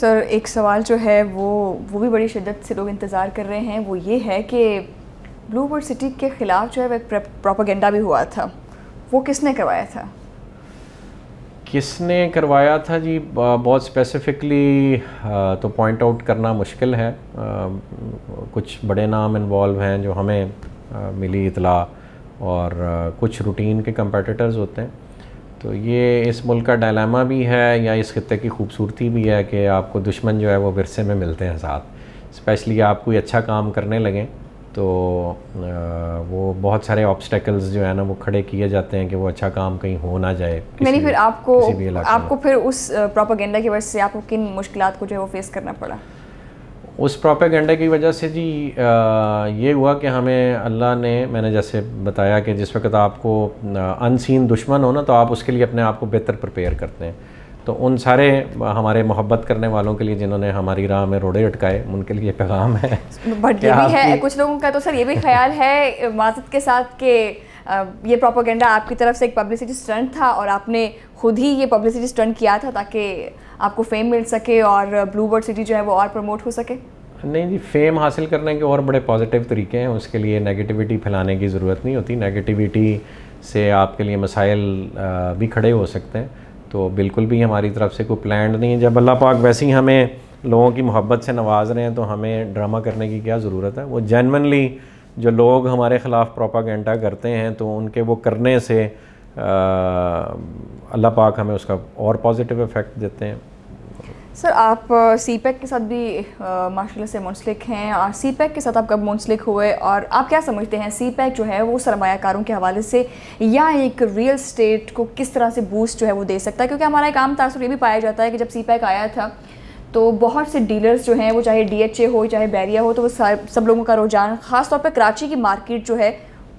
Sir एक सवाल जो है वो वो भी बड़ी शिद्दत से लोग इंतज़ार कर रहे हैं वो ये है कि ब्लू बर्ड सिटी के ख़िलाफ़ जो है वह प्रोपागेंडा भी हुआ था वो किसने करवाया था किसने करवाया था जी बहुत स्पेसिफिकली तो पॉइंट आउट करना मुश्किल है कुछ बड़े नाम इन्वॉल्व हैं जो हमें मिली इतला और कुछ रूटीन के कंपेटिटर्स होते हैं तो ये इस मुल्क का डायलामा भी है या इस खत्े की खूबसूरती भी है कि आपको दुश्मन जो है वो विरसे में मिलते हैं साथ स्पेशली आप कोई अच्छा काम करने लगें तो वो बहुत सारे ऑब्स्टेकल्स जो है ना वो खड़े किए जाते हैं कि वो अच्छा काम कहीं हो ना जाए मैंने फिर आपको आपको फिर उस प्रोपागेंडा की वजह से आपको किन मुश्किल को जो है वो फेस करना पड़ा उस प्रोपेगेंडे की वजह से जी आ, ये हुआ कि हमें अल्लाह ने मैंने जैसे बताया कि जिस वक्त आपको अनसीन दुश्मन हो ना तो आप उसके लिए अपने आप को बेहतर प्रिपेयर करते हैं तो उन सारे हमारे मोहब्बत करने वालों के लिए जिन्होंने हमारी राह में रोड़े अटकाए उनके लिए पैगाम है बट ये भी है कुछ लोगों का तो सर ये भी ख्याल है माजद के साथ के ये प्रोपोगेंडा आपकी तरफ से एक पब्लिसिटी स्टंट था और आपने खुद ही ये पब्लिसिटी स्टंट किया था ताकि आपको फेम मिल सके और ब्लू बर्ड सिटी जो है वो और प्रमोट हो सके नहीं जी फेम हासिल करने के और बड़े पॉजिटिव तरीके हैं उसके लिए नेगेटिविटी फैलाने की ज़रूरत नहीं होती नेगेटिविटी से आपके लिए मसाइल uh, भी खड़े हो सकते हैं तो बिल्कुल भी हमारी तरफ से कोई प्लान नहीं है जब अल्लाह पाक वैसे ही हमें लोगों की मोहब्बत से नवाज रहे हैं तो हमें ड्रामा करने की क्या ज़रूरत है वो जेनवनली जो लोग हमारे ख़िलाफ़ प्रोपागेंडा करते हैं तो उनके वो करने से uh, अल्लाह पाक हमें उसका और पॉजिटिव इफ़ेक्ट देते हैं सर आप सी पैक e के साथ भी माशाल्लाह से मुंसलिक हैं और सी पैक e के साथ आप कब मुंसलिक हुए और आप क्या समझते हैं सी पैक e जो है वो सरमाकारों के हवाले से या एक रियल स्टेट को किस तरह से बूस्ट जो है वो दे सकता है क्योंकि हमारा एक आम तासर ये भी पाया जाता है कि जब सी पैक आया था तो बहुत से डीलर्स जो हैं वो चाहे डी हो चाहे बैरिया हो तो वो सब लोगों का रुझान ख़ासतौर पर कराची की मार्केट जो है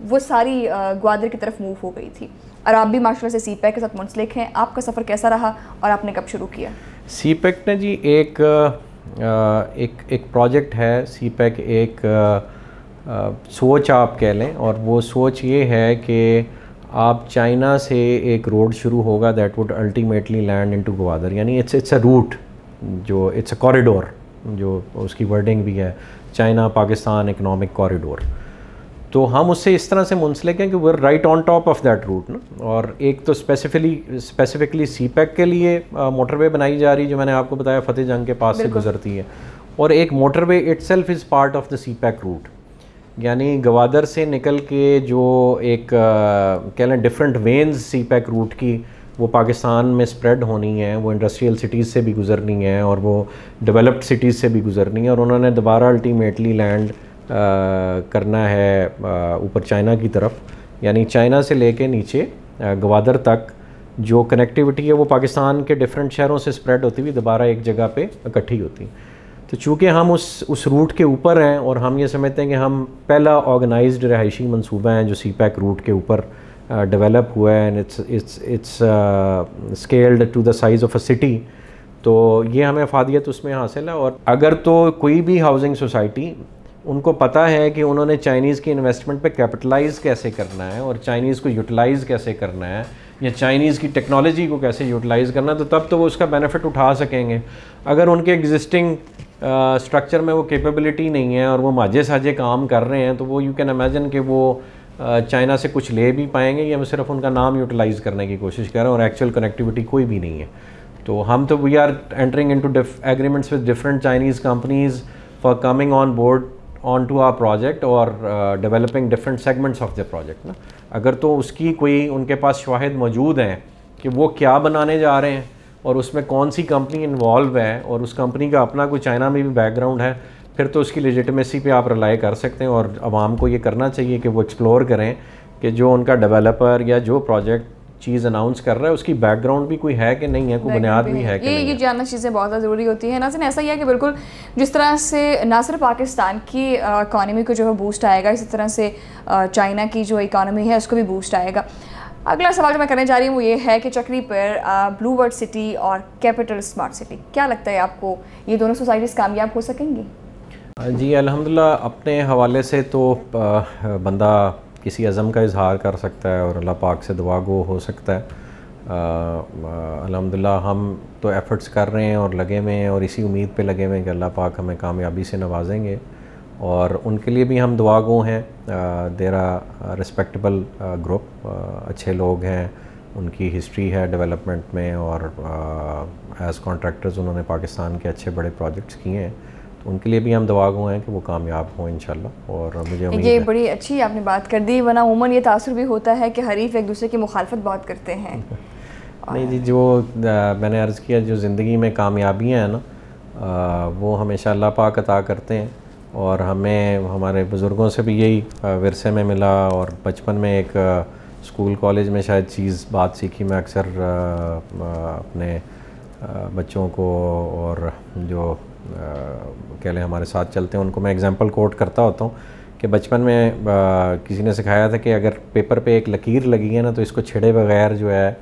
वो सारी ग्वादर की तरफ मूव हो गई थी और आप भी माशाला से सी पैक के साथ मुंसलिक हैं आपका सफ़र कैसा रहा और आपने कब शुरू किया सी पैक ने जी एक एक एक प्रोजेक्ट है सी पैक एक सोच आप कह लें और वो सोच ये है कि आप चाइना से एक रोड शुरू होगा that would ultimately land into Gwadar यानी इट्स इट्स अ रूट जो इट्स अ कॉरिडोर जो उसकी वर्डिंग भी है चाइना पाकिस्तान इकनॉमिक कॉरिडोर तो हम उससे इस तरह से मुंसलिक हैं कि वो right on top of that route ना और एक तो स्पेसिफिकली स्पेसिफिकली सी पैक के लिए मोटरवे uh, बनाई जा रही जो मैंने आपको बताया फतेह जंग के पास से गुजरती है और एक motorway itself is part of the CPEC route यानी गवादर से निकल के जो एक uh, कह लें different veins CPEC route की वो पाकिस्तान में स्प्रेड होनी है वो इंडस्ट्रियल सिटीज़ से भी गुजरनी है और वो डेवलप्ड सिटीज़ से भी गुजरनी है और उन्होंने दोबारा अल्टीमेटली लैंड करना है ऊपर चाइना की तरफ यानी चाइना से लेके नीचे गवादर तक जो कनेक्टिविटी है वो पाकिस्तान के डिफरेंट शहरों से स्प्रेड होती हुई दोबारा एक जगह पे इकट्ठी होती तो चूँकि हम उस उस रूट के ऊपर हैं और हम ये समझते हैं कि हम पहला ऑर्गेनाइज्ड रहायशी मनसूबा हैं जो सी पैक रूट के ऊपर डेवलप हुआ है and it's it's it's scaled to the size of a city तो ये हमें अफादियत उसमें हासिल है और अगर तो कोई भी हाउसिंग सोसाइटी उनको पता है कि उन्होंने चाइनीज़ की इन्वेस्टमेंट पे कैपिटलाइज़ कैसे करना है और चाइनीज़ को यूटिलाइज़ कैसे करना है या चाइनीज़ की टेक्नोलॉजी को कैसे यूटिलाइज़ करना है तो तब तो वो उसका बेनिफिट उठा सकेंगे अगर उनके एग्जिस्टिंग स्ट्रक्चर में वो कैपेबिलिटी नहीं है और वो माजे साझे काम कर रहे हैं तो वो यू कैन इमेजिन कि वो चाइना से कुछ ले भी पाएंगे या सिर्फ उनका नाम यूटिलाइज़ करने की कोशिश कर रहे हैं और एक्चुअल कनेक्टिविटी कोई भी नहीं है तो हम तो we are entering into agreements with different Chinese companies for coming on board onto a project और developing different segments of the project ना अगर तो उसकी कोई उनके पास शवाहद मौजूद हैं कि वो क्या बनाने जा रहे हैं और उसमें कौन सी कंपनी इन्वॉल्व है और उस कंपनी का अपना कोई चाइना में भी बैकग्राउंड है फिर तो उसकी लिजिटमेसी पे आप रिलाई कर सकते हैं और आवाम को ये करना चाहिए कि वो एक्सप्लोर करें कि जो उनका डेवलपर या जो प्रोजेक्ट चीज़ अनाउंस कर रहा है उसकी बैकग्राउंड भी कोई है कि नहीं है कोई बुनियाद भी, भी है, है कि ये ये जानना चीज़ें बहुत ज़्यादा ज़रूरी होती है सिर्फ ऐसा ही है कि बिल्कुल जिस तरह से ना सिर्फ पाकिस्तान की इकानमी को जो है बूस्ट आएगा इसी तरह से चाइना की जो इकानमी है उसको भी बूस्ट आएगा अगला सवाल जो मैं करने जा रही हूँ वो ये है कि चक्री पर ब्लू बर्ड सिटी और कैपिटल स्मार्ट सिटी क्या लगता है आपको ये दोनों सोसाइटीज़ कामयाब हो सकेंगी हाँ जी अलहमदिल्ला अपने हवाले से तो बंदा किसी अज़म का इजहार कर सकता है और अल्लाह पाक से दुआ गो हो सकता है अलहमदिल्ला हम तो एफ़र्ट्स कर रहे हैं और लगे हुए हैं और इसी उम्मीद पे लगे हुए हैं कि अल्लाह पाक हमें कामयाबी से नवाजेंगे और उनके लिए भी हम दुआ गो हैं देरा रिस्पेक्टबल ग्रुप अच्छे लोग हैं उनकी हिस्ट्री है डेवलपमेंट में और एज़ कॉन्ट्रैक्टर्स उन्होंने पाकिस्तान के अच्छे बड़े प्रोजेक्ट्स किए हैं उनके लिए भी हम दवा गो हैं कि वो कामयाब हों इन और मुझे ये बड़ी अच्छी आपने बात कर दी वरना उमन ये तासर भी होता है कि हरीफ एक दूसरे की मुखालफत बहुत करते हैं नहीं जी जो मैंने अर्ज़ किया जो ज़िंदगी में कामयाबियाँ हैं ना आ, वो हमेशा अल्लाह पाक अता करते हैं और हमें हमारे बुज़ुर्गों से भी यही वरसे में मिला और बचपन में एक स्कूल कॉलेज में शायद चीज़ बात सीखी मैं अक्सर अपने बच्चों को और जो कह लें हमारे साथ चलते हैं उनको मैं एग्ज़ाम्पल कोट करता होता हूँ कि बचपन में आ, किसी ने सिखाया था कि अगर पेपर पे एक लकीर लगी है ना तो इसको छिड़े बगैर जो है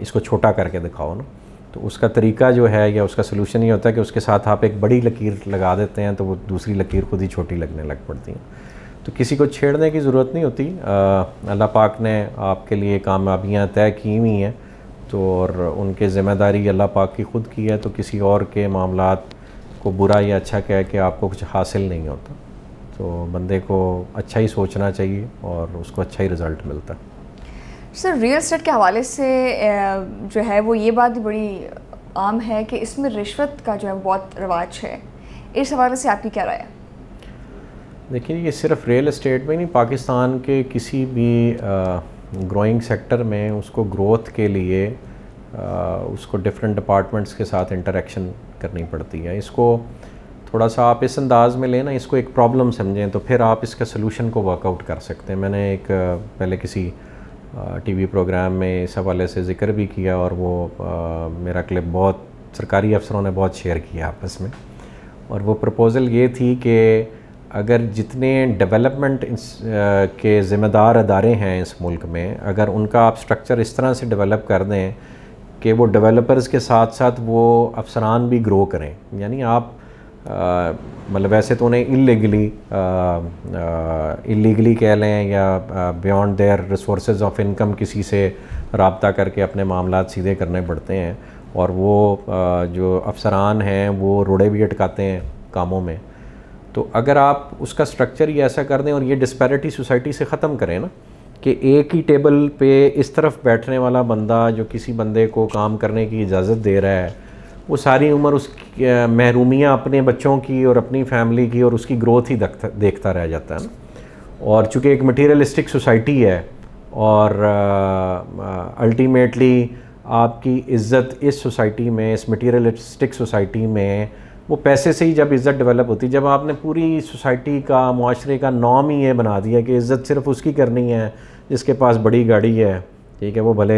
इसको छोटा करके दिखाओ ना तो उसका तरीका जो है या उसका सलूशन ये होता है कि उसके साथ आप एक बड़ी लकीर लगा देते हैं तो वो दूसरी लकीर खुद ही छोटी लगने लग पड़ती हैं तो किसी को छेड़ने की ज़रूरत नहीं होती अल्लाह पाक ने आपके लिए कामयाबियाँ तय की हुई हैं तो और उनके ज़िम्मेदारी अल्लाह पाक की ख़ुद की है तो किसी और के मामला को बुरा या अच्छा कह के आपको कुछ हासिल नहीं होता तो बंदे को अच्छा ही सोचना चाहिए और उसको अच्छा ही रिज़ल्ट मिलता है सर रियल इस्टेट के हवाले से जो है वो ये बात बड़ी आम है कि इसमें रिश्वत का जो है बहुत रवाज है इस हवाले से आपकी क्या राय है देखिए ये सिर्फ रियल इस्टेट में नहीं पाकिस्तान के किसी भी ग्रोइंग सेक्टर में उसको ग्रोथ के लिए उसको डिफरेंट डिपार्टमेंट्स के साथ इंटरेक्शन करनी पड़ती है इसको थोड़ा सा आप इस अंदाज़ में लेना इसको एक प्रॉब्लम समझें तो फिर आप इसका सलूशन को वर्कआउट कर सकते हैं मैंने एक पहले किसी टीवी प्रोग्राम में इस हवाले से ज़िक्र भी किया और वो आ, मेरा क्लिप बहुत सरकारी अफसरों ने बहुत शेयर किया आपस में और वो प्रपोज़ल ये थी कि अगर जितने डेवलपमेंट के ज़िम्मेदार अदारे हैं इस मुल्क में अगर उनका आप स्ट्रक्चर इस तरह से डेवलप कर दें कि वो डेवलपर्स के साथ साथ वो अफसरान भी ग्रो करें यानी आप मतलब वैसे तो उन्हें इलीगली इलीगली कह लें या beyond their resource of income किसी से रबता करके अपने मामला सीधे करने पड़ते हैं और वो आ, जो अफसरान हैं वो रोड़े भी अटकाते हैं कामों में तो अगर आप उसका स्ट्रक्चर ही ऐसा कर दें और ये डिस्पैरिटी सोसाइटी से ख़त्म करें ना कि एक ही टेबल पे इस तरफ बैठने वाला बंदा जो किसी बंदे को काम करने की इजाज़त दे रहा है वो सारी उम्र उस महरूमियाँ अपने बच्चों की और अपनी फैमिली की और उसकी ग्रोथ ही देखता रह जाता है ना और चूँकि एक मटेरियलिस्टिक सोसाइटी है और अल्टीमेटली आपकी इज़्ज़त इस सोसाइटी में इस मटेरियलिस्टिक सोसाइटी में वो पैसे से ही जब इज़्ज़त डेवलप होती जब आपने पूरी सोसाइटी का माशरे का नॉम ही ये बना दिया कि इज़्ज़त सिर्फ उसकी करनी है जिसके पास बड़ी गाड़ी है ठीक है वो भले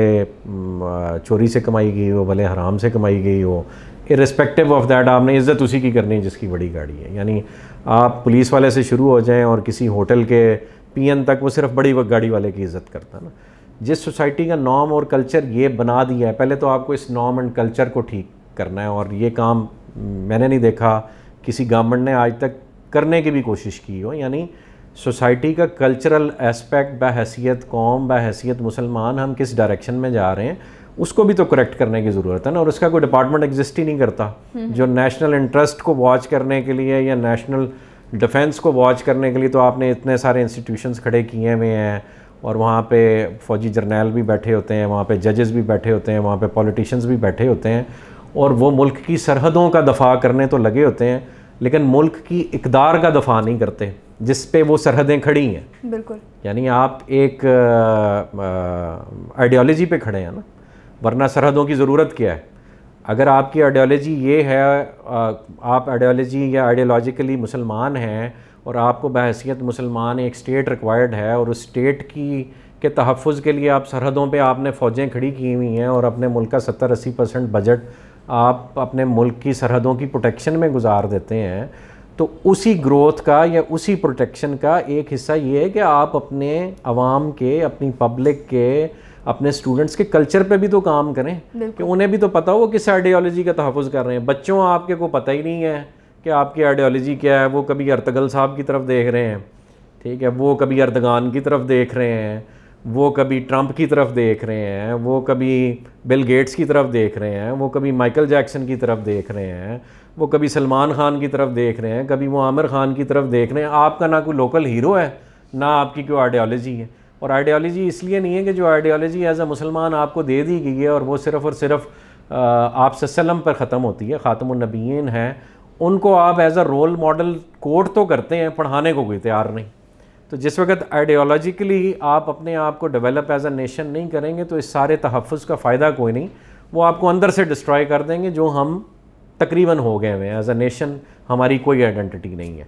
चोरी से कमाई गई हो भले हराम से कमाई गई हो इस्पेक्टिव ऑफ दैट आपने इज़्ज़त उसी की करनी है जिसकी बड़ी गाड़ी है यानी आप पुलिस वाले से शुरू हो जाएं और किसी होटल के पीएन तक वो सिर्फ बड़ी गाड़ी वाले की इज़्ज़त करता ना जिस सोसाइटी का नॉम और कल्चर ये बना दिया है पहले तो आपको इस नॉम एंड कल्चर को ठीक करना है और ये काम मैंने नहीं देखा किसी गवर्नमेंट ने आज तक करने की भी कोशिश की हो यानी सोसाइटी का कल्चरल एस्पेक्ट बहसीत कौम बहसीत मुसलमान हम किस डायरेक्शन में जा रहे हैं उसको भी तो करेक्ट करने की ज़रूरत है ना और उसका कोई डिपार्टमेंट एग्जिस्ट ही नहीं करता हम्म। जो नेशनल इंटरेस्ट को वॉच करने के लिए या नेशनल डिफेंस को वॉच करने के लिए तो आपने इतने सारे इंस्टीट्यूशंस खड़े किए हुए हैं और वहाँ पे फौजी जर्नैल भी बैठे होते हैं वहाँ पे जजेस भी बैठे होते हैं वहाँ पे पॉलिटिशियंस भी बैठे होते हैं और वो मुल्क की सरहदों का दफ़ा करने तो लगे होते हैं लेकिन मुल्क की इकदार का दफ़ा नहीं करते जिस पे वो सरहदें खड़ी हैं बिल्कुल यानी आप एक आइडियोलॉजी पे खड़े हैं ना वरना सरहदों की ज़रूरत क्या है अगर आपकी आइडियोलॉजी ये है आप आइडियोलॉजी या आइडियोलॉजिकली मुसलमान हैं और आपको बहसीत मुसलमान एक स्टेट रिक्वायर्ड है और उस स्टेट की के तहफ़ के लिए आप सरहदों पे आपने फ़ौजें खड़ी की हुई हैं और अपने मुल्क का सत्तर अस्सी परसेंट बजट आप अपने मुल्क की सरहदों की प्रोटेक्शन में गुजार देते हैं तो उसी ग्रोथ का या उसी प्रोटेक्शन का एक हिस्सा ये है कि आप अपने आवाम के अपनी पब्लिक के अपने स्टूडेंट्स के कल्चर पे भी तो काम करें कि उन्हें भी तो पता हो वो किस आइडियोलॉजी का तहफ़ कर रहे हैं बच्चों आपके को पता ही नहीं है कि आपकी आइडियोलॉजी क्या है वो कभी अर्तगल साहब की तरफ देख रहे हैं ठीक है वो कभी अर्दगान की तरफ देख रहे हैं वो कभी ट्रंप की तरफ देख रहे हैं वो कभी बिल गेट्स की तरफ देख रहे हैं वो कभी माइकल जैक्सन की तरफ देख रहे हैं वो कभी सलमान खान की तरफ देख रहे हैं कभी वो आमिर खान की तरफ देख रहे हैं आपका ना कोई लोकल हीरो है ना आपकी कोई आइडियोलॉजी है और आइडियोलॉजी इसलिए नहीं है कि जो आइडियोलॉजी एज अ मुसलमान आपको दे दी गई है और वो सिर्फ़ और सिर्फ़ आप सल्लम पर ख़त्म होती है ख़ातमनबीन हैं उनको आप as a role model quote तो करते हैं पढ़ाने को कोई तैयार नहीं तो जिस वक्त आइडियोलॉजिकली आप अपने आप को डेवलप एज अ नेशन नहीं करेंगे तो इस सारे तहफ़ का फ़ायदा कोई नहीं वो आपको अंदर से डिस्ट्रॉय कर देंगे जो हम तकरीबन हो गए हुए हैं एज अ नेशन हमारी कोई आइडेंटिटी नहीं है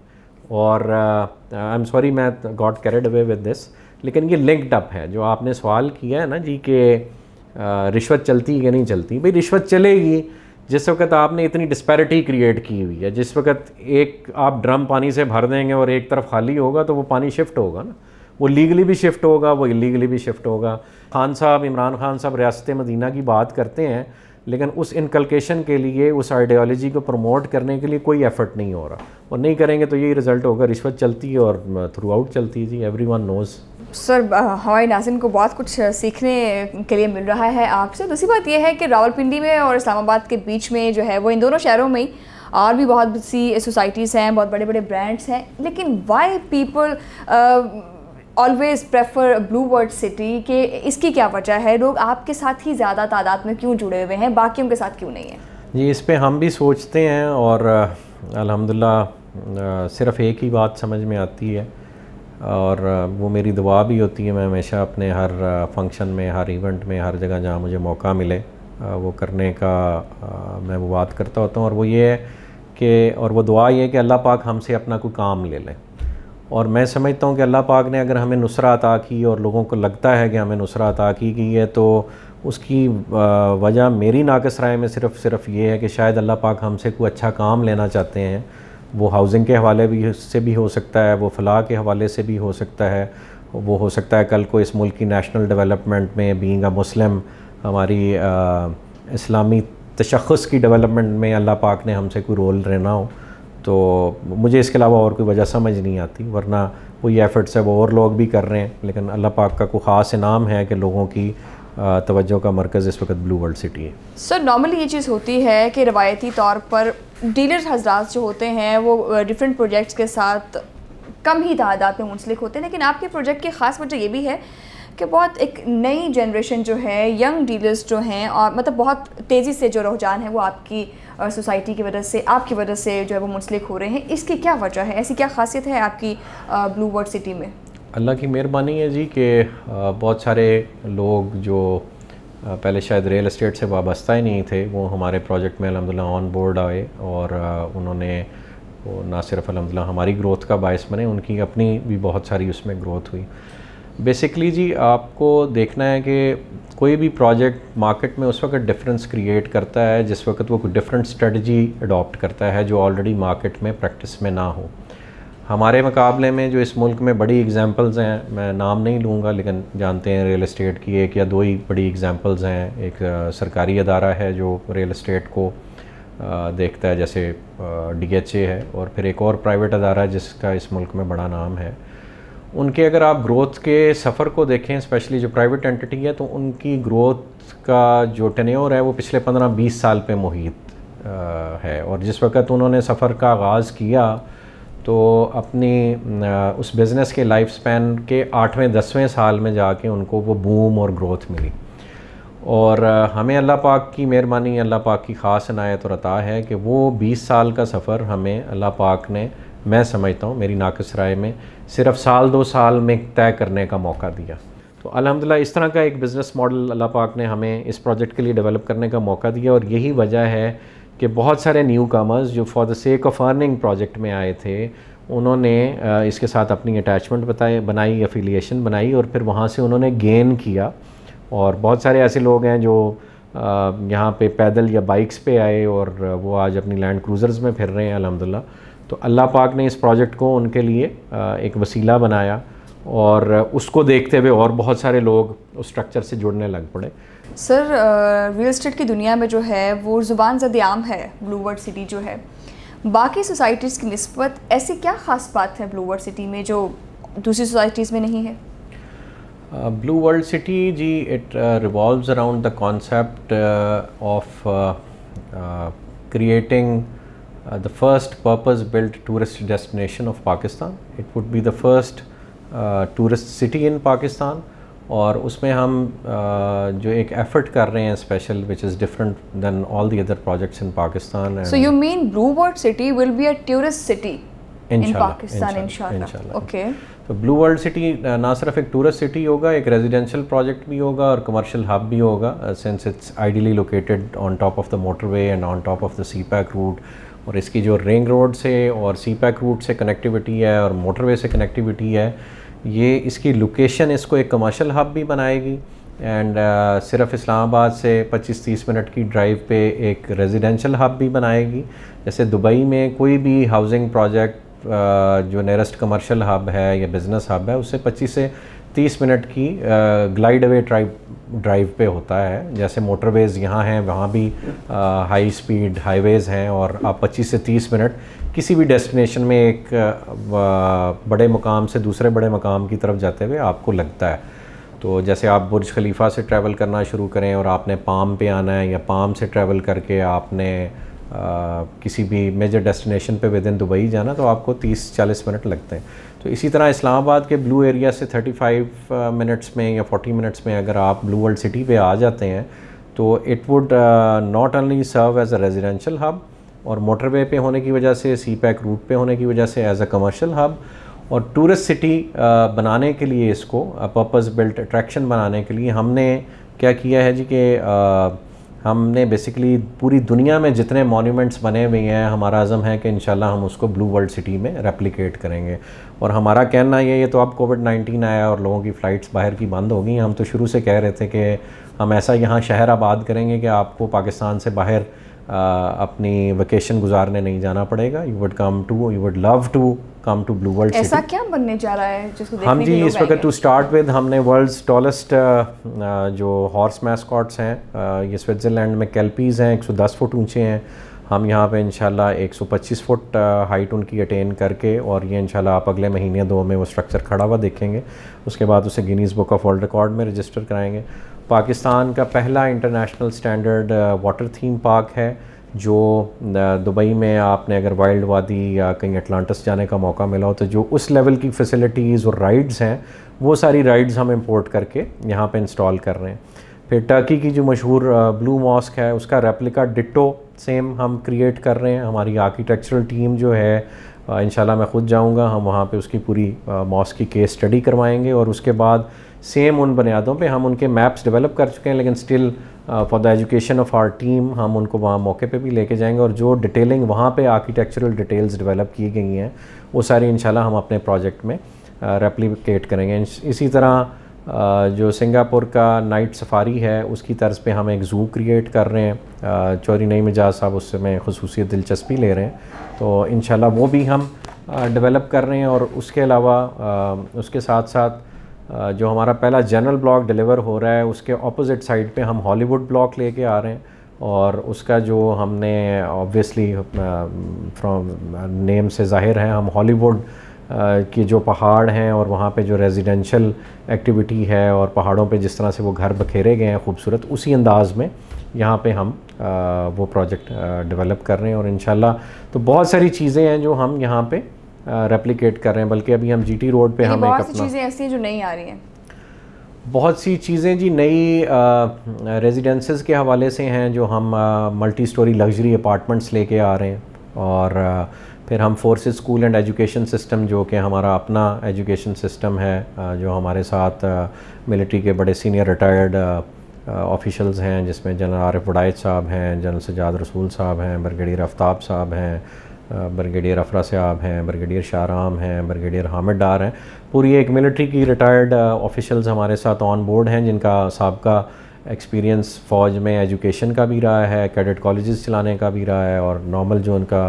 और आई एम सॉरी मैं got carried away with this लेकिन ये लिंक्ड अप है जो आपने सवाल किया है ना जी कि uh, रिश्वत चलती कि नहीं चलती भाई रिश्वत चलेगी जिस वक्त आपने इतनी डिस्पैरिटी क्रिएट की हुई है जिस वक्त एक आप ड्रम पानी से भर देंगे और एक तरफ खाली होगा तो वो पानी शिफ्ट होगा ना वो लीगली भी शिफ्ट होगा वो इलीगली भी शिफ्ट होगा खान साहब इमरान खान साहब रियासत मदीना की बात करते हैं लेकिन उस इनकलकेशन के लिए उस आइडियोलॉजी को प्रमोट करने के लिए कोई एफर्ट नहीं हो रहा और नहीं करेंगे तो यही रिजल्ट होगा रिश्वत चलती है और थ्रू आउट चलती है जी एवरी वन नोज़ सर हवाई नाजिन को बहुत कुछ सीखने के लिए मिल रहा है आपसे दूसरी बात यह है कि रावलपिंडी में और इस्लामाबाद के बीच में जो है वो इन दोनों शहरों में और भी बहुत सी सोसाइटीज़ हैं बहुत बड़े बड़े ब्रांड्स हैं लेकिन why people always prefer Blue World City के इसकी क्या वजह है लोग आपके साथ ही ज़्यादा तादाद में क्यों जुड़े हुए हैं बाकियों के साथ क्यों नहीं है जी इस पर हम भी सोचते हैं और अलहमदिल्ला सिर्फ एक ही बात समझ में आती है और वो मेरी दुआ भी होती है मैं हमेशा अपने हर फंक्शन में हर इवेंट में हर जगह जहाँ मुझे मौका मिले वो करने का मैं वो बात करता होता हूँ और वो ये है कि और वो दुआ ये है कि अल्लाह पाक हमसे अपना कोई काम ले लें और मैं समझता हूँ कि अल्लाह पाक ने अगर हमें नुसरा अता की और लोगों को लगता है कि हमें नुसरा अता की गई है तो उसकी वजह मेरी नाकस राय में सिर्फ सिर्फ ये है कि शायद अल्लाह पाक हमसे कोई अच्छा काम लेना चाहते हैं वो हाउसिंग के हवाले भी से भी हो सकता है वो फलाह के हवाले से भी हो सकता है वो हो सकता है कल को इस मुल्क की नेशनल डेवलपमेंट में बींग अ मुस्लिम हमारी आ, इस्लामी तशखस की डेवलपमेंट में अल्लाह पाक ने हमसे कोई रोल रहना हो तो मुझे इसके अलावा और कोई वजह समझ नहीं आती वरना ये एफ़र्ट्स है वो और लोग भी कर रहे हैं लेकिन अल्लाह पाक का कोई ख़ास इनाम है कि लोगों की तवज्जो का मरकज़ इस वक्त ब्लू वर्ल्ड सिटी है सर नॉर्मली ये चीज़ होती है कि रवायती तौर पर डीलर हजरात जो होते हैं वो डिफरेंट प्रोजेक्ट्स के साथ कम ही तादाद में मुंसलिक होते हैं लेकिन आपके प्रोजेक्ट की ख़ास वजह यह भी है कि बहुत एक नई जनरेशन जो है यंग डीलर्स जो हैं और मतलब बहुत तेज़ी से जो रुझान है वो आपकी सोसाइटी की वजह से आपकी वजह से जो है वो मुंसलिक हो रहे हैं इसकी क्या वजह है ऐसी क्या खासियत है आपकी ब्लू वर्ड सिटी में अल्लाह की मेहरबानी है जी कि बहुत सारे लोग जो पहले शायद रियल इस्टेट से वाबस्ता ही नहीं थे वो हमारे प्रोजेक्ट में अलहमदिल्ला ऑन बोर्ड आए और उन्होंने वो ना सिर्फ अलहमदिल्ला हमारी ग्रोथ का बायस बने उनकी अपनी भी बहुत सारी उसमें ग्रोथ हुई बेसिकली जी आपको देखना है कि कोई भी प्रोजेक्ट मार्केट में उस वक्त डिफरेंस क्रिएट करता है जिस वक्त वो डिफरेंट स्ट्रेटजी अडॉप्ट करता है जो ऑलरेडी मार्केट में प्रैक्टिस में ना हो हमारे मुकाबले में जो इस मुल्क में बड़ी एग्जांपल्स हैं मैं नाम नहीं लूँगा लेकिन जानते हैं रियल इस्टेट की एक या दो ही बड़ी एग्जाम्पल्स हैं एक सरकारी अदारा है जो रियल इस्टेट को देखता है जैसे डी है और फिर एक और प्राइवेट अदारा जिसका इस मुल्क में बड़ा नाम है उनके अगर आप ग्रोथ के सफ़र को देखें स्पेशली जो प्राइवेट एंटिटी है तो उनकी ग्रोथ का जो टेन्योर है वो पिछले 15-20 साल पे मुहित है और जिस वक्त उन्होंने सफ़र का आगाज़ किया तो अपनी उस बिज़नेस के लाइफ स्पैन के आठवें दसवें साल में जाके उनको वो बूम और ग्रोथ मिली और हमें अल्लाह पाक की मेहरबानी अल्लाह पाक की ख़ास अनायत और अता है कि वो 20 साल का सफ़र हमें अल्लाह पाक ने मैं समझता हूँ मेरी नाकस राय में सिर्फ साल दो साल में तय करने का मौका दिया तो अलहमदिल्ला इस तरह का एक बिज़नेस मॉडल अल्लाह पाक ने हमें इस प्रोजेक्ट के लिए डेवलप करने का मौका दिया और यही वजह है कि बहुत सारे न्यू कामर्स जो for the sake of earning project में आए थे उन्होंने इसके साथ अपनी अटैचमेंट बताए बनाई अफिलिएशन बनाई और फिर वहाँ से उन्होंने गेन किया और बहुत सारे ऐसे लोग हैं जो यहाँ पे पैदल या बाइक्स पे आए और वो आज अपनी लैंड क्रूज़र्स में फिर रहे हैं अलहमदिल्ला तो अल्लाह पाक ने इस प्रोजेक्ट को उनके लिए एक वसीला बनाया और उसको देखते हुए और बहुत सारे लोग उस स्ट्रक्चर से जुड़ने लग पड़े सर रियल स्टेट की दुनिया में जो है वो ज़ुबान जद आम है ब्लूवर्ड सिटी जो है बाकी सोसाइटीज़ की नस्बत ऐसी क्या ख़ास बात है ब्लूवर्ड सिटी में जो दूसरी सोसाइटीज़ में नहीं है ब्लू वर्ल्ड सिटी जी it revolves around the concept of creating uh, the first purpose-built tourist destination of Pakistan. It would be the first uh, tourist city in Pakistan और उसमें हम जो एक एफर्ट कर रहे हैं special which is different than all the other projects in Pakistan so you mean Blue World City will be a tourist city in Pakistan इंशाल्लाह okay तो ब्लू वर्ल्ड सिटी ना सिर्फ एक टूरिस्ट सिटी होगा एक रेजिडेंशियल प्रोजेक्ट भी होगा और कमर्शियल हब भी होगा since it's ideally located on top of the motorway and on top of the CPEC route और इसकी जो रिंग रोड से और सी पैक रूट से कनेक्टिविटी है और मोटरवे से कनेक्टिविटी है ये इसकी लोकेशन इसको एक कमर्शियल हब भी बनाएगी एंड uh, सिर्फ इस्लामाबाद से 25-30 मिनट की ड्राइव पे एक रेजिडेंशियल हब भी बनाएगी जैसे दुबई में कोई भी हाउसिंग प्रोजेक्ट uh, जो नियरेस्ट कमर्शियल हब है या बिज़नेस हब है उससे 25 से 30 मिनट की ग्लाइड अवे ट्राइव ड्राइव पे होता है जैसे मोटरवेज़ यहाँ हैं वहाँ भी आ, हाई स्पीड हाईवेज़ हैं और आप 25 से 30 मिनट किसी भी डेस्टिनेशन में एक बड़े मकाम से दूसरे बड़े मकाम की तरफ जाते हुए आपको लगता है तो जैसे आप बुर्ज खलीफ़ा से ट्रैवल करना शुरू करें और आपने पाम पे आना है या पाम से ट्रैवल करके आपने आ, किसी भी मेजर डेस्टिनेशन पे विद इन दुबई जाना तो आपको 30-40 मिनट लगते हैं तो इसी तरह इस्लामाबाद के ब्लू एरिया से 35 मिनट्स uh, में या 40 मिनट्स में अगर आप ब्लू वर्ल्ड सिटी पे आ जाते हैं तो it would not only serve as a residential hub और मोटरवे पे होने की वजह से सी पैक रूट पे होने की वजह से एज अ कमर्शियल हब और टूरिस्ट सिटी uh, बनाने के लिए इसको पर्पज़ बिल्ट अट्रैक्शन बनाने के लिए हमने क्या किया है जी कि uh, हमने बेसिकली पूरी दुनिया में जितने मॉन्यूमेंट्स बने हुए हैं हमारा आज़म है कि इन हम उसको ब्लू वर्ल्ड सिटी में रेप्लिकेट करेंगे और हमारा कहना ये ये तो अब कोविड 19 आया और लोगों की फ़्लाइट्स बाहर की बंद हो गई हम तो शुरू से कह रहे थे कि हम ऐसा यहाँ शहर आबाद करेंगे कि आपको पाकिस्तान से बाहर अपनी वेकेशन गुजारने नहीं जाना पड़ेगा you would come to you would love to come to Blue World ऐसा क्या बनने जा रहा है जिसको देखने हम हाँ जी इस वक्त टू स्टार्ट विद हमने वर्ल्ड्स टॉलेस्ट जो हॉर्स मैस्कॉट्स हैं ये स्विट्ज़रलैंड में कैल्पीज़ हैं 110 फुट ऊंचे हैं हम यहाँ पे इनशाला 125 फुट हाइट उनकी अटेन करके और ये इनशाला आप अगले महीने दो में वो स्ट्रक्चर खड़ा हुआ देखेंगे उसके बाद उसे Guinness book of world record में रजिस्टर कराएंगे पाकिस्तान का पहला international standard water theme park है जो uh, दुबई में आपने अगर वाइल्ड वादी या कहीं अटलांटस जाने का मौका मिला हो तो जो उस लेवल की फैसिलिटीज़ और राइड्स हैं वो सारी राइड्स हम इंपोर्ट करके यहाँ पे इंस्टॉल कर रहे हैं फिर टर्की की जो मशहूर ब्लू uh, मॉस्क है उसका रेप्लिका डिटो सेम हम क्रिएट कर रहे हैं हमारी आर्किटेक्चरल टीम जो है uh, इन मैं ख़ुद जाऊँगा हम वहाँ पर उसकी पूरी मॉस्क की केस स्टडी करवाएँगे और उसके बाद सेम उन बुनियादों पे हम उनके मैप्स डेवलप कर चुके हैं लेकिन still for the education of our team हम उनको वहाँ मौके पे भी लेके जाएंगे और जो डिटेलिंग वहाँ पे आर्किटेक्चरल डिटेल्स डेवलप की गई हैं वो सारी इंशाल्लाह हम अपने प्रोजेक्ट में रेप्लिकेट uh, करेंगे इसी तरह uh, जो सिंगापुर का नाइट सफारी है उसकी तर्ज पर हम एक ज़ू क्रिएट कर रहे हैं uh, चौरी नई मिजाज साहब उस समय खसूस दिलचस्पी ले रहे हैं तो इन वो भी हम डेवलप कर रहे हैं और उसके अलावा उसके साथ साथ जो हमारा पहला जनरल ब्लॉक डिलीवर हो रहा है उसके ऑपोजिट साइड पे हम हॉलीवुड ब्लॉक लेके आ रहे हैं और उसका जो हमने ऑब्वियसली फ्रॉम नेम से जाहिर है हम हॉलीवुड के जो पहाड़ हैं और वहाँ पे जो रेजिडेंशियल एक्टिविटी है और पहाड़ों पे जिस तरह से वो घर बखेरे गए हैं खूबसूरत उसी अंदाज में यहाँ पे हम वो प्रोजेक्ट डेवलप कर रहे हैं और इन तो बहुत सारी चीज़ें हैं जो हम यहाँ पे रेप्लिकेट कर रहे हैं बल्कि अभी हम जीटी रोड पे हम एक बहुत सी चीज़ें ऐसी हैं जो नहीं आ रही हैं बहुत सी चीज़ें जी नई रेजिडेंसेस के हवाले से हैं जो हम मल्टी स्टोरी लग्जरी अपार्टमेंट्स लेके आ रहे हैं और आ, फिर हम force school and education system जो कि हमारा अपना एजुकेशन सिस्टम है आ, जो हमारे साथ मिलिट्री के बड़े सीनियर रिटायर्ड ऑफिशल्स हैं जिसमें जनरल आरिफ वडायत साहब हैं जनरल सजाद रसूल साहब हैं ब्रिगेडियर आफ्ताब साहब हैं ब्रिगेडियर अफरा सयाब हैं ब्रिगेडियर शाहराम हैं ब्रिगेडियर हामिद डार हैं पूरी एक मिलिट्री की रिटायर्ड ऑफिशल्स हमारे साथ ऑन बोर्ड हैं जिनका सबका एक्सपीरियंस फ़ौज में एजुकेशन का भी रहा है कैडेट कॉलेजेस चलाने का भी रहा है और नॉर्मल जो उनका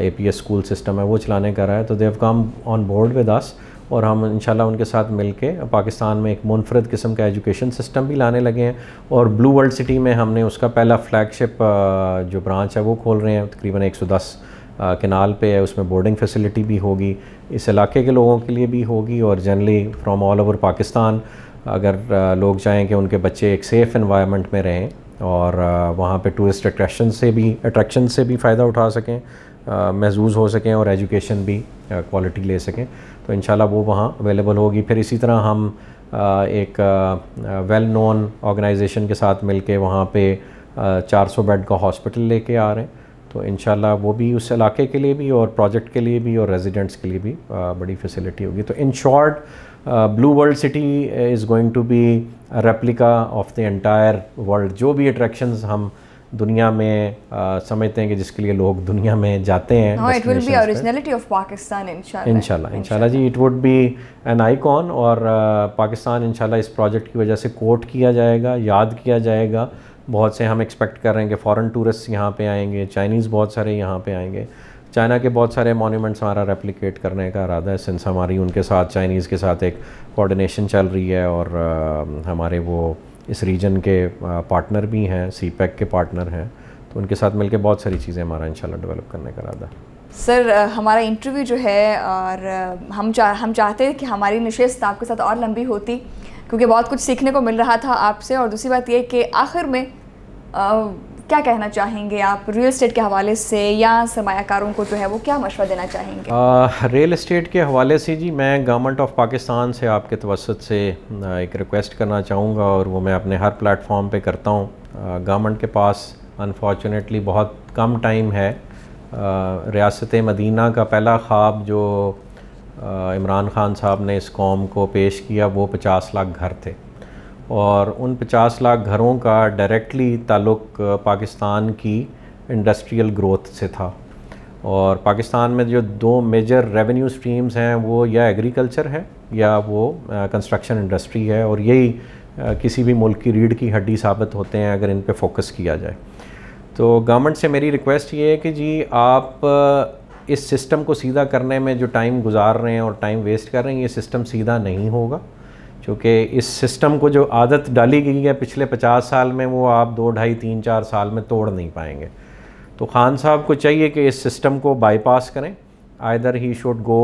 A P S school system है वो चलाने का रहा है तो they've come on board with us और हम इन उनके साथ मिल के पाकिस्तान में एक मुनफरद किस्म का एजुकेशन सिस्टम भी लाने लगे हैं और ब्लू वर्ल्ड सिटी में हमने उसका पहला फ्लैगशिप जो ब्रांच है वो खोल रहे हैं तकरीबन एक सौ दस किनाल पे है उसमें बोर्डिंग फैसिलिटी भी होगी इस इलाके के लोगों के लिए भी होगी और generally from all over Pakistan अगर लोग चाहें कि उनके बच्चे एक सेफ़ इन्वायरमेंट में रहें और वहाँ पे टूरिस्ट अट्रैक्शन से भी अट्रैक्शन से भी फ़ायदा उठा सकें महजूज़ हो सकें और एजुकेशन भी क्वालिटी ले सकें तो इन वो वहाँ अवेलेबल होगी फिर इसी तरह हम एक वेल नोन ऑर्गेनाइजेशन के साथ मिलके वहाँ पे 400 बेड का हॉस्पिटल लेके आ रहे हैं तो इन वो भी उस इलाके के लिए भी और प्रोजेक्ट के लिए भी और रेजिडेंट्स के लिए भी बड़ी फैसिलिटी होगी तो in short Blue World City is going to be replica of the entire world जो भी अट्रैक्शंस हम दुनिया में uh, समझते हैं कि जिसके लिए लोग दुनिया में जाते हैं इनशाला no, इनशाला जी it would be an icon और uh, पाकिस्तान इनशाला इस प्रोजेक्ट की वजह से कोट किया जाएगा याद किया जाएगा बहुत से हम एक्सपेक्ट कर रहे हैं कि फ़ॉरेन टूरिस्ट यहाँ पे आएंगे चाइनीज़ बहुत सारे यहाँ पे आएंगे चाइना के बहुत सारे मोन्यूमेंट्स हमारा रेप्लिकेट करने का इरादा है सिंस हमारी उनके साथ चाइनीज़ के साथ एक कोऑर्डिनेशन चल रही है और आ, हमारे वो इस रीजन के पार्टनर भी हैं सी e के पार्टनर हैं तो उनके साथ मिलकर बहुत सारी चीज़ें हमारा इन डेवलप करने का इरादा है सर हमारा इंटरव्यू जो है और हम चाह हम चाहते हैं कि हमारी नशस्त आपके साथ और लंबी होती क्योंकि बहुत कुछ सीखने को मिल रहा था आपसे और दूसरी बात ये कि आखिर में आ, क्या कहना चाहेंगे आप रियल इस्टेट के हवाले से या सरमाकारों को जो है वो क्या मशवरा देना चाहेंगे आ, रियल इस्टेट के हवाले से जी मैं गवर्नमेंट ऑफ पाकिस्तान से आपके तवसत से एक रिक्वेस्ट करना चाहूँगा और वो मैं अपने हर प्लेटफॉर्म पर करता हूँ गवर्नमेंट के पास अनफॉर्चुनेटली बहुत कम टाइम है रियासत मदीना का पहला ख्वाब जो इमरान ख़ान साहब ने इस कौम को पेश किया वो 50 लाख घर थे और उन 50 लाख घरों का डायरेक्टली ताल्लुक़ पाकिस्तान की इंडस्ट्रियल ग्रोथ से था और पाकिस्तान में जो दो मेजर रेवेन्यू स्ट्रीम्स हैं वो या एग्रीकल्चर है या वो कंस्ट्रक्शन इंडस्ट्री है और यही किसी भी मुल्क की रीढ़ की हड्डी साबित होते हैं अगर इन पर फोकस किया जाए तो गवर्नमेंट से मेरी रिक्वेस्ट ये है कि जी आप इस सिस्टम को सीधा करने में जो टाइम गुजार रहे हैं और टाइम वेस्ट कर रहे हैं ये सिस्टम सीधा नहीं होगा क्योंकि इस सिस्टम को जो आदत डाली गई है पिछले पचास साल में वो आप दो ढाई तीन चार साल में तोड़ नहीं पाएंगे तो खान साहब को चाहिए कि इस सिस्टम को बाईपास करें either he should go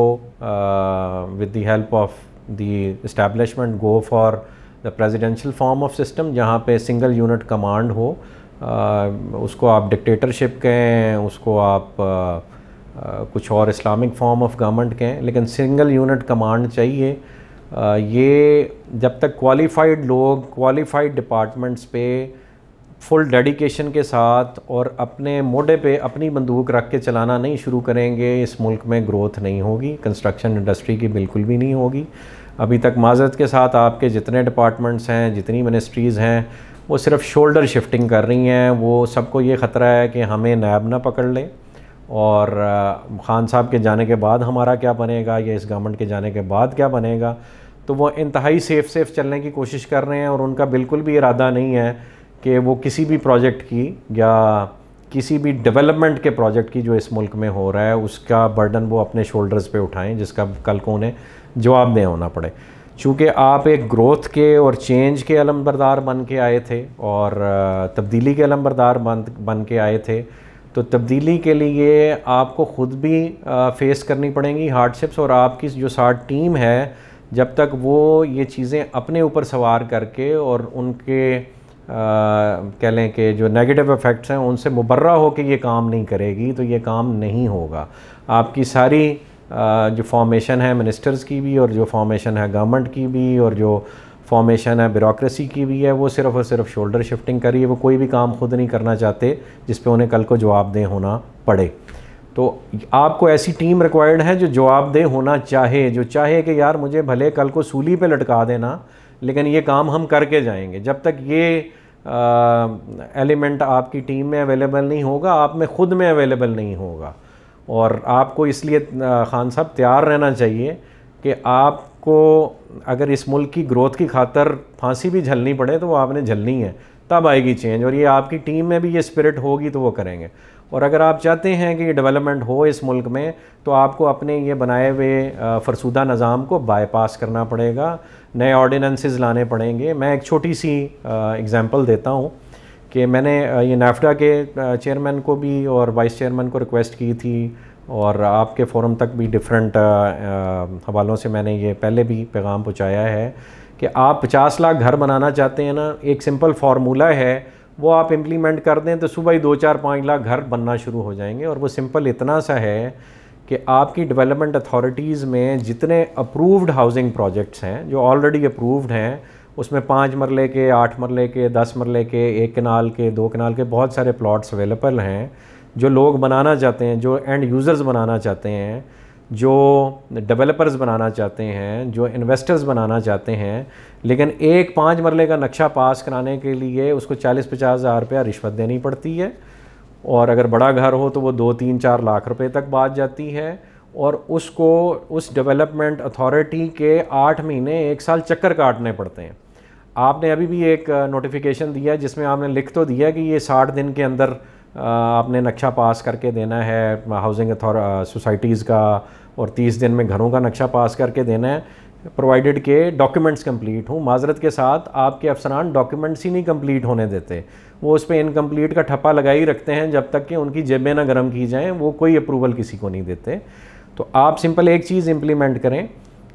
with the help of the establishment go for the presidential form of system जहाँ पे सिंगल यूनिट कमांड हो आ, uh, उसको आप डिक्टेटरशिप कहें उसको आप आ, uh, कुछ और इस्लामिक फॉर्म ऑफ गवर्नमेंट के हैं लेकिन सिंगल यूनिट कमांड चाहिए आ, ये जब तक क्वालिफाइड लोग क्वालिफाइड डिपार्टमेंट्स पे फुल डेडिकेशन के साथ और अपने मोडे पे अपनी बंदूक रख के चलाना नहीं शुरू करेंगे इस मुल्क में ग्रोथ नहीं होगी कंस्ट्रक्शन इंडस्ट्री की बिल्कुल भी नहीं होगी अभी तक माजरत के साथ आपके जितने डिपार्टमेंट्स हैं जितनी मिनिस्ट्रीज़ हैं वो सिर्फ शोल्डर शिफ्टिंग कर रही हैं वो सबको ये ख़तरा है कि हमें नैब ना पकड़ लें और ख़ान साहब के जाने के बाद हमारा क्या बनेगा या इस गवर्नमेंट के जाने के बाद क्या बनेगा तो वो इंतहाई सेफ़ सेफ़ चलने की कोशिश कर रहे हैं और उनका बिल्कुल भी इरादा नहीं है कि वो किसी भी प्रोजेक्ट की या किसी भी डेवलपमेंट के प्रोजेक्ट की जो इस मुल्क में हो रहा है उसका बर्डन वो अपने शोल्डर्स पे उठाएं जिसका कल को उन्हें जवाब नहीं होना पड़े चूँकि आप एक ग्रोथ के और चेंज के अलमबरदार बन के आए थे और तब्दीली के अलमबरदार बन बन के आए थे तो तब्दीली के लिए आपको ख़ुद भी फेस करनी पड़ेंगी हार्डशिप्स और आपकी जो साथ टीम है जब तक वो ये चीज़ें अपने ऊपर सवार करके और उनके कह लें कि जो नेगेटिव इफ़ेक्ट्स हैं उनसे मुबर्रा हो के ये काम नहीं करेगी तो ये काम नहीं होगा आपकी सारी आ, जो फॉर्मेशन है मिनिस्टर्स की भी और जो फॉर्मेशन है गवर्नमेंट की भी और जो फॉर्मेशन है ब्यूरोसी की भी है वो सिर्फ और सिर्फ शोल्डर शिफ्टिंग करी है वो कोई भी काम खुद नहीं करना चाहते जिस पे उन्हें कल को जवाब दें होना पड़े तो आपको ऐसी टीम रिक्वायर्ड है जो जवाब दें होना चाहे जो चाहे कि यार मुझे भले कल को सूली पे लटका देना लेकिन ये काम हम करके जाएंगे जब तक ये एलिमेंट आपकी टीम में अवेलेबल नहीं होगा आप में ख़ुद में अवेलेबल नहीं होगा और आपको इसलिए ख़ान साहब तैयार रहना चाहिए कि आप आपको अगर इस मुल्क की ग्रोथ की खातर फांसी भी झलनी पड़े तो वो आपने झलनी है तब आएगी चेंज और ये आपकी टीम में भी ये स्पिरिट होगी तो वो करेंगे और अगर आप चाहते हैं कि ये डेवलपमेंट हो इस मुल्क में तो आपको अपने ये बनाए हुए फरसुदा निज़ाम को बाईपास करना पड़ेगा नए ऑर्डिनेंसेस लाने पड़ेंगे मैं एक छोटी सी एग्ज़ाम्पल देता हूँ कि मैंने ये नाफ्टा के चेयरमैन को भी और वाइस चेयरमैन को रिक्वेस्ट की थी और आपके फोरम तक भी डिफरेंट हवालों से मैंने ये पहले भी पैगाम पहुँचाया है कि आप 50 लाख घर बनाना चाहते हैं ना एक सिंपल फार्मूला है वो आप इम्प्लीमेंट कर दें तो सुबह ही दो चार पाँच लाख घर बनना शुरू हो जाएंगे और वो सिंपल इतना सा है कि आपकी डेवलपमेंट अथॉरिटीज़ में जितने अप्रूव्ड हाउसिंग प्रोजेक्ट्स हैं जो ऑलरेडी अप्रूव्ड हैं उसमें पाँच मरले के आठ मरले के दस मरले के एक कनाल के दो कनाल के बहुत सारे प्लॉट्स अवेलेबल हैं जो लोग बनाना चाहते हैं जो एंड यूज़र्स बनाना चाहते हैं जो डेवलपर्स बनाना चाहते हैं जो इन्वेस्टर्स बनाना चाहते हैं लेकिन एक पाँच मरले का नक्शा पास कराने के लिए उसको चालीस पचास हज़ार रुपया रिश्वत देनी पड़ती है और अगर बड़ा घर हो तो वो दो तीन चार लाख रुपए तक बात जाती है और उसको उस डेवलपमेंट अथॉरिटी के आठ महीने एक साल चक्कर काटने पड़ते हैं आपने अभी भी एक नोटिफिकेशन दिया जिसमें आपने लिख तो दिया कि ये साठ दिन के अंदर आपने नक्शा पास करके देना है हाउसिंग सोसाइटीज़ का और 30 दिन में घरों का नक्शा पास करके देना है प्रोवाइडेड के डॉक्यूमेंट्स कंप्लीट हों माजरत के साथ आपके अफसरान डॉक्यूमेंट्स ही नहीं कंप्लीट होने देते वो उस पर इनकम्प्लीट का ठप्पा लगा ही रखते हैं जब तक कि उनकी जेबें ना गर्म की जाएँ वो कोई अप्रूवल किसी को नहीं देते तो आप सिंपल एक चीज़ इम्प्लीमेंट करें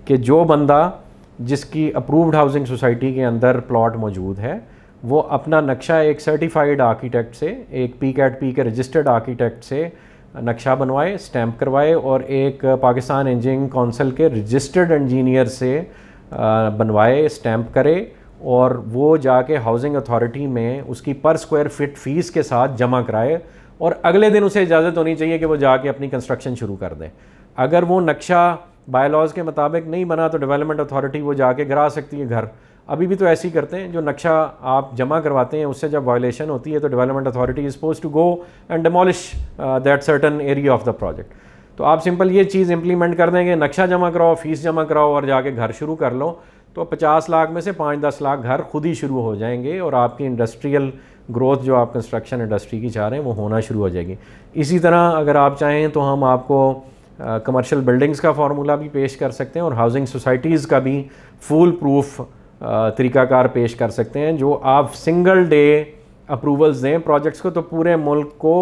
कि जो बंदा जिसकी अप्रूव्ड हाउसिंग सोसाइटी के अंदर प्लॉट मौजूद है वो अपना नक्शा एक सर्टिफाइड आर्किटेक्ट से एक पी कैट पी के रजिस्टर्ड आर्किटेक्ट से नक्शा बनवाए स्टैम्प करवाए और एक पाकिस्तान इंजीनियरिंग काउंसिल के रजिस्टर्ड इंजीनियर से बनवाए स्टैम्प करे और वो जाके हाउसिंग अथॉरिटी में उसकी पर स्क्वायर फिट फीस के साथ जमा कराए और अगले दिन उसे इजाज़त होनी चाहिए कि वो जाके अपनी कंस्ट्रक्शन शुरू कर दें अगर वो नक्शा बायलॉज के मुताबिक नहीं बना तो डेवलपमेंट अथॉरिटी वो जाके गिरा सकती है घर अभी भी तो ऐसे ही करते हैं जो नक्शा आप जमा करवाते हैं उससे जब वायलेशन होती है तो development authority is poised to go and demolish that certain area of the project तो आप सिंपल ये चीज़ इम्प्लीमेंट कर देंगे नक्शा जमा कराओ फीस जमा कराओ और जाके घर शुरू कर लो तो 50 लाख में से 5-10 लाख घर खुद ही शुरू हो जाएंगे और आपकी इंडस्ट्रियल ग्रोथ जो आप कंस्ट्रक्शन इंडस्ट्री की चाह रहे हैं वो होना शुरू हो जाएगी इसी तरह अगर आप चाहें तो हम आपको कमर्शियल uh, बिल्डिंग्स का फार्मूला भी पेश कर सकते हैं और हाउसिंग सोसाइटीज़ का भी फुल प्रूफ तरीकाकार पेश कर सकते हैं जो आप सिंगल डे अप्रूवल्स दें प्रोजेक्ट्स को तो पूरे मुल्क को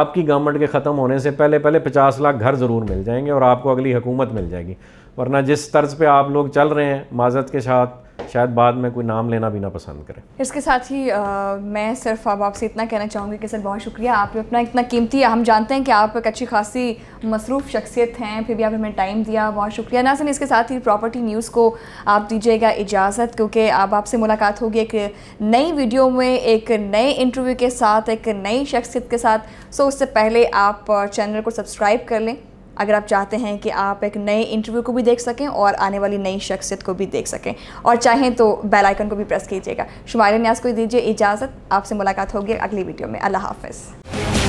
आपकी गवर्नमेंट के ख़त्म होने से पहले पहले 50 लाख घर ज़रूर मिल जाएंगे और आपको अगली हुकूमत मिल जाएगी वरना जिस तर्ज पे आप लोग चल रहे हैं माजत के साथ शायद बाद में कोई नाम लेना भी ना पसंद करें इसके साथ ही आ, मैं सिर्फ अब आपसे इतना कहना चाहूँगी कि सर बहुत शुक्रिया आप अपना इतना कीमती हम जानते हैं कि आप एक अच्छी खासी मसरूफ़ शख्सियत हैं फिर भी आप हमें टाइम दिया बहुत शुक्रिया सर इसके साथ ही प्रॉपर्टी न्यूज़ को आप दीजिएगा इजाज़त क्योंकि अब आपसे मुलाकात होगी एक नई वीडियो में एक नए इंटरव्यू के साथ एक नई शख्सियत के साथ सो उससे पहले आप चैनल को सब्सक्राइब कर लें अगर आप चाहते हैं कि आप एक नए इंटरव्यू को भी देख सकें और आने वाली नई शख्सियत को भी देख सकें और चाहें तो बेल आइकन को भी प्रेस कीजिएगा शुमार न्यास को दीजिए इजाज़त आपसे मुलाकात होगी अगली वीडियो में अल्लाह हाफ